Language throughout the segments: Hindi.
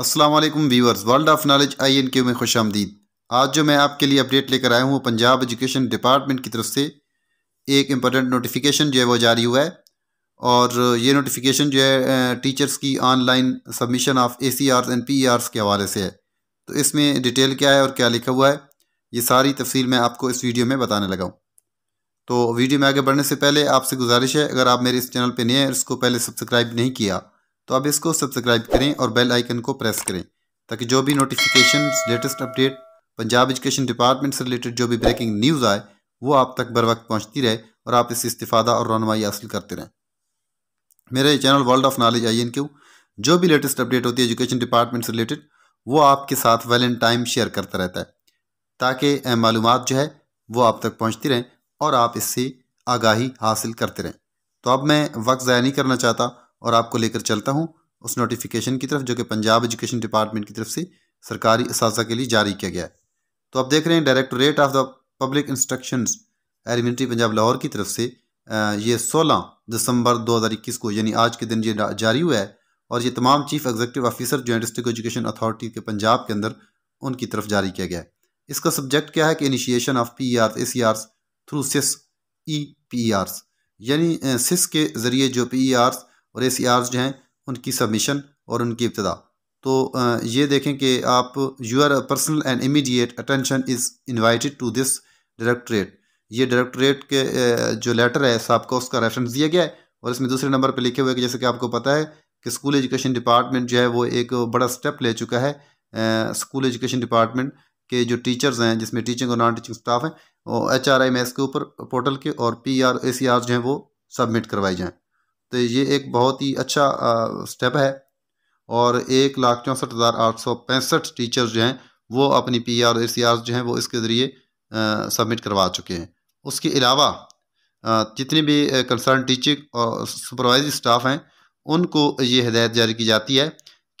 Aslam viewers world of knowledge I N Q में खुश आमदीद आज जो मैं आपके लिए अपडेट लेकर आया हूँ वो पंजाब एजुकेशन डिपार्टमेंट की तरफ से एक इम्पोर्टेंट नोटिफिकेशन जो है वो जारी हुआ है और ये नोटिफिकेशन जो है टीचर्स की online submission of A C R and P R के हवाले से है तो इसमें डिटेल क्या है और क्या लिखा हुआ है ये सारी तफसील मैं आपको इस वीडियो में बताने लगा हूँ तो वीडियो में आगे बढ़ने से पहले आपसे गुजारिश है अगर आप मेरे इस चैनल पर नए हैं इसको पहले सब्सक्राइब नहीं किया तो अब इसको सब्सक्राइब करें और बेल आइकन को प्रेस करें ताकि जो भी notification latest update Punjab education department से रिलेटेड जो भी ब्रेकिंग न्यूज़ आए वो आप तक बर वक्त पहुँचती रहे और आप इससे इस्तीफ़ा और रनवाई हासिल करते रहें मेरे channel world of knowledge I N Q जो भी लेटेस्ट अपडेट होती है एजुकेशन डिपार्टमेंट से रिलेटेड वो आपके साथ वेल एंड टाइम शेयर करता रहता है ताकि मालूम जो है वो आप तक पहुँचती रहें और आप इससे आगाही हासिल करते रहें तो अब मैं वक्त ज़ाया नहीं करना चाहता और आपको लेकर चलता हूँ उस नोटिफिकेशन की तरफ जो कि पंजाब एजुकेशन डिपार्टमेंट की तरफ से सरकारी इस के लिए जारी किया गया है तो आप देख रहे हैं directorate of the public instruction elementary Punjab Lahore की तरफ से ये 16 दिसंबर 2021 को यानी आज के दिन ये जारी हुआ है और ये तमाम चीफ एग्जीक्यूटिव ऑफिसर जो डिस्ट्रिक्ट एजुकेशन अथॉरिटी के पंजाब के अंदर उनकी तरफ जारी किया गया है इसका सब्जेक्ट क्या है कि initiation of P R A C Rs through SIS E P Rs यानी सिस के ज़रिए जो पी आर्स e और ए जो हैं उनकी सबमिशन और उनकी इब्तदा तो ये देखें कि आप your personal and immediate attention is invited to this directorate ये डायरेक्टरेट के जो लेटर है सबका उसका रेफरेंस दिया गया है और इसमें दूसरे नंबर पर लिखे हुए कि जैसे कि आपको पता है कि स्कूल एजुकेशन डिपार्टमेंट जो है वो एक बड़ा स्टेप ले चुका है स्कूल एजुकेशन डिपार्टमेंट के जो टीचर्स हैं जिसमें टीचिंग और नॉन टीचिंग स्टाफ हैं H R I M S के ऊपर पोर्टल के और P R A C R जो हैं वो सबमिट करवाए जाएँ तो ये एक बहुत ही अच्छा आ, स्टेप है और एक लाख चौंसठ हज़ार आठ सौ पैंसठ टीचर्स जो हैं वो अपनी P R A C R जो हैं वो इसके ज़रिए सबमिट करवा चुके हैं उसके अलावा जितने भी कंसर्न टीचिंग और सुपरवाइजरी स्टाफ हैं उनको ये हदायत जारी की जाती है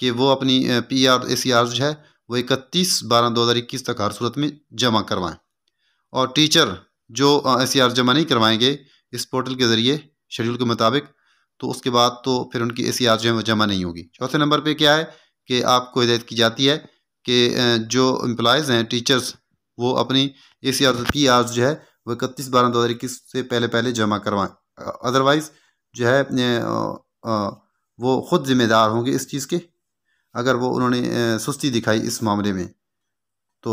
कि वो अपनी P R A C R जो है वो इकतीस बारह दो हज़ार इक्कीस तक हर सूरत में जमा करवाएँ और टीचर जो ए सी आर जमा नहीं करवाएंगे इस पोर्टल के ज़रिए शेड्यूल के मुताबिक तो उसके बाद तो फिर उनकी ए सी आर जो है वो जमा नहीं होगी चौथे नंबर पर क्या है कि आपको हिदायत की जाती है कि जो एम्प्लॉयज़ हैं टीचर्स वो अपनी ए सी आर की आर जो है वो इकतीस बारह दो हज़ार इक्कीस से पहले पहले जमा करवाएं अदरवाइज़ जो है वो ख़ुद ज़िम्मेदार होंगे इस चीज़ के अगर वो उन्होंने सुस्ती दिखाई इस मामले में तो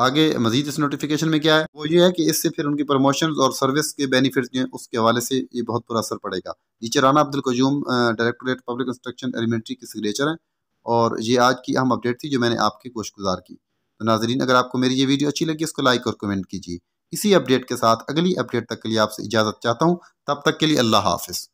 आगे मजीद इस नोटिफिकेशन में क्या है वो ये है कि इससे फिर उनकी प्रमोशन और सर्विस के बेनिफिट जो हैं उसके हवाले से ये बहुत बुरा असर पड़ेगा नीचे Rana Abdul Qayyum directorate public instruction elementary के सिग्नेचर हैं और ये आज की अहम अपडेट थी जो मैंने आपकी कोश गुजार की तो नाजरीन अगर आपको मेरी ये वीडियो अच्छी लगी इसको लाइक और कमेंट कीजिए इसी अपडेट के साथ अगली अपडेट तक के लिए आपसे इजाज़त चाहता हूँ तब तक के लिए अल्लाह हाफिज़